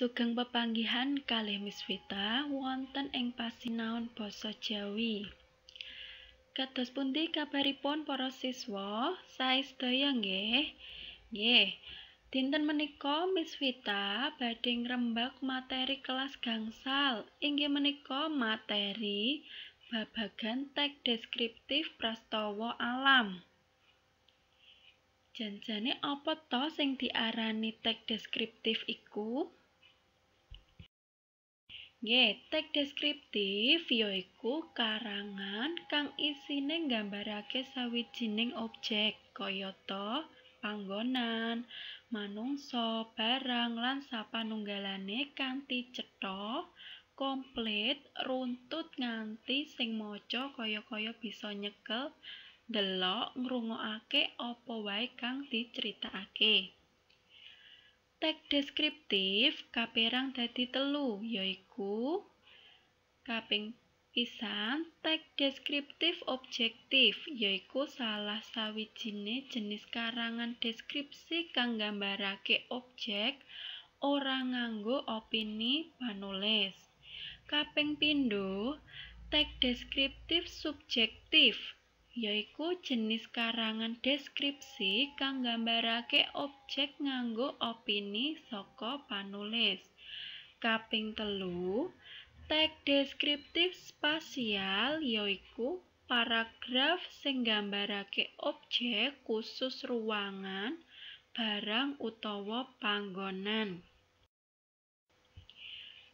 Sugeng pepanggihan kalih miswita wonten ing pasinaon basa Jawi. Kados pundi kabaripun para siswa? Saestaya nggih. Nggih. Dinten menika miswita badhe ngrembak materi kelas gangsal. Inggih menika materi babagan teks deskriptif prastawa alam. Janjane apa to sing diarani teks deskriptif iku? Nggih, teks deskriptif yaiku karangan kang isine nggambarake sawijining objek kayata panggonan, manungsa, barang lan sapanunggalane kanti cetha, komplit, runtut nganti sing maca kaya-kaya bisa nyekel, ndelok, ngrungokake apa wae kang diceritakake. Tag deskriptif kaperang dadi telu yaiku kaping pisan tag deskriptif objektif yaiku salah sawijine jenis karangan deskripsi kang nggambarake objek ora nganggo opini panulis. Kaping pindho tag deskriptif subjektif yaiku jenis karangan deskripsi kang gambarake objek nganggo opini saka panulis. Kaping telu, tag deskriptif spasial yaiku paragraf sing gambarake objek khusus ruangan, barang utawa panggonan.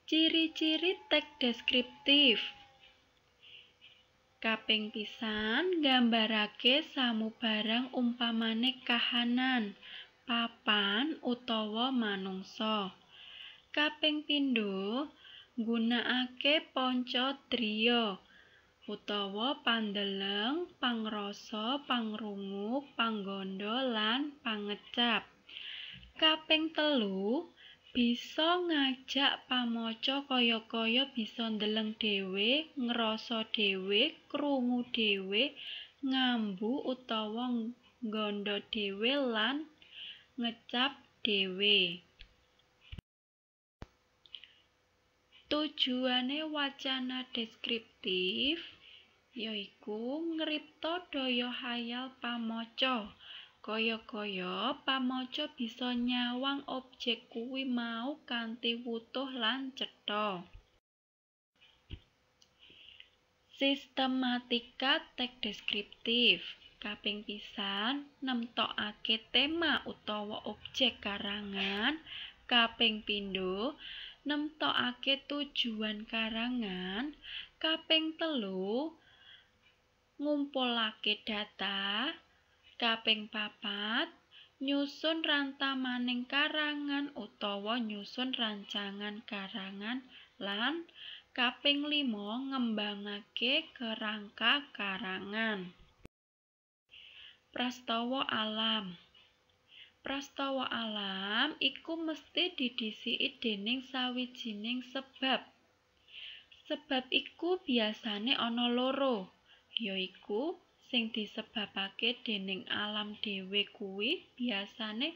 Ciri-ciri tag deskriptif Kaping pisan gambarake samu barang umpamane kahanan, papan utawa manungsa. Kaping pindho gunakake ponco trio utawa pandeleng, pangrasa, pangrungu, panggondo lan pangecap. Kaping telu bisa ngajak pamaca kaya-kaya bisa ndeleng dhewe, ngrasa dhewe, krungu dhewe, ngambu utawa nggondo dhewe lan ngecap dhewe. Tujuane wacana deskriptif yaiku ngripta daya hayal pamaca. Kaya-kaya pamaca bisa nyawang objek kuwi mau kanthi wutuh lan cetha. Sistematika teks deskriptif kaping pisan nemtokake tema utawa objek karangan, kaping pindho nemtokake tujuan karangan, kaping telu ngumpulake data, Kaping papat, nyusun rantamaning karangan utawa nyusun rancangan karangan lan kaping limo ngembangake kerangka karangan. Prastawa alam. Prastawa alam iku mesti didisi dening sawijining sebab. Sebab iku biasane ana loro, yaiku sing disebabake dening alam dhewe kuwi biasane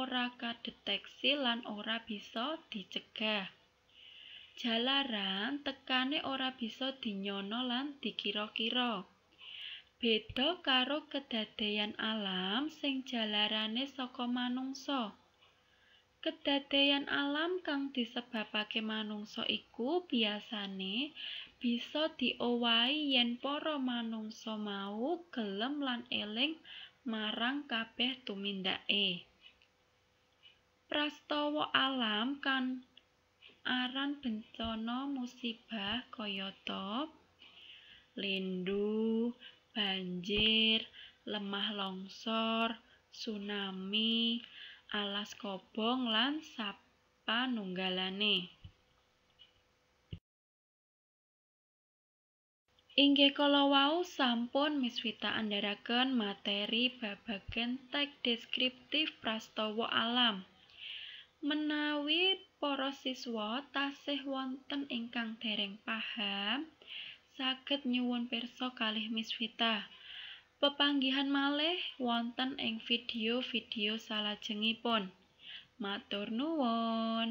ora kadeteksi lan ora bisa dicegah. Jalaran tekane ora bisa dinyana lan dikira-kira. Beda karo kedadeyan alam sing jalarane saka manungsa. Kedadeyan alam kang disebabake manungsa iku biasane bisa diowahi yen para manungsa mau gelem lan eling marang kabeh tumindake. Prastawa alam kan aran bencana musibah kayata lindu, banjir, lemah longsor, tsunami, alas kobong lan sapa nunggalane. Inggih kala wau sampun miswita andharaken materi babagan teks deskriptif prastawa alam. Menawi para siswa tasih wonten ingkang dereng paham, saged nyuwun pirsa kalih miswita. Pepanggihan malih wonten ing video-video salajengipun. Matur nuwun.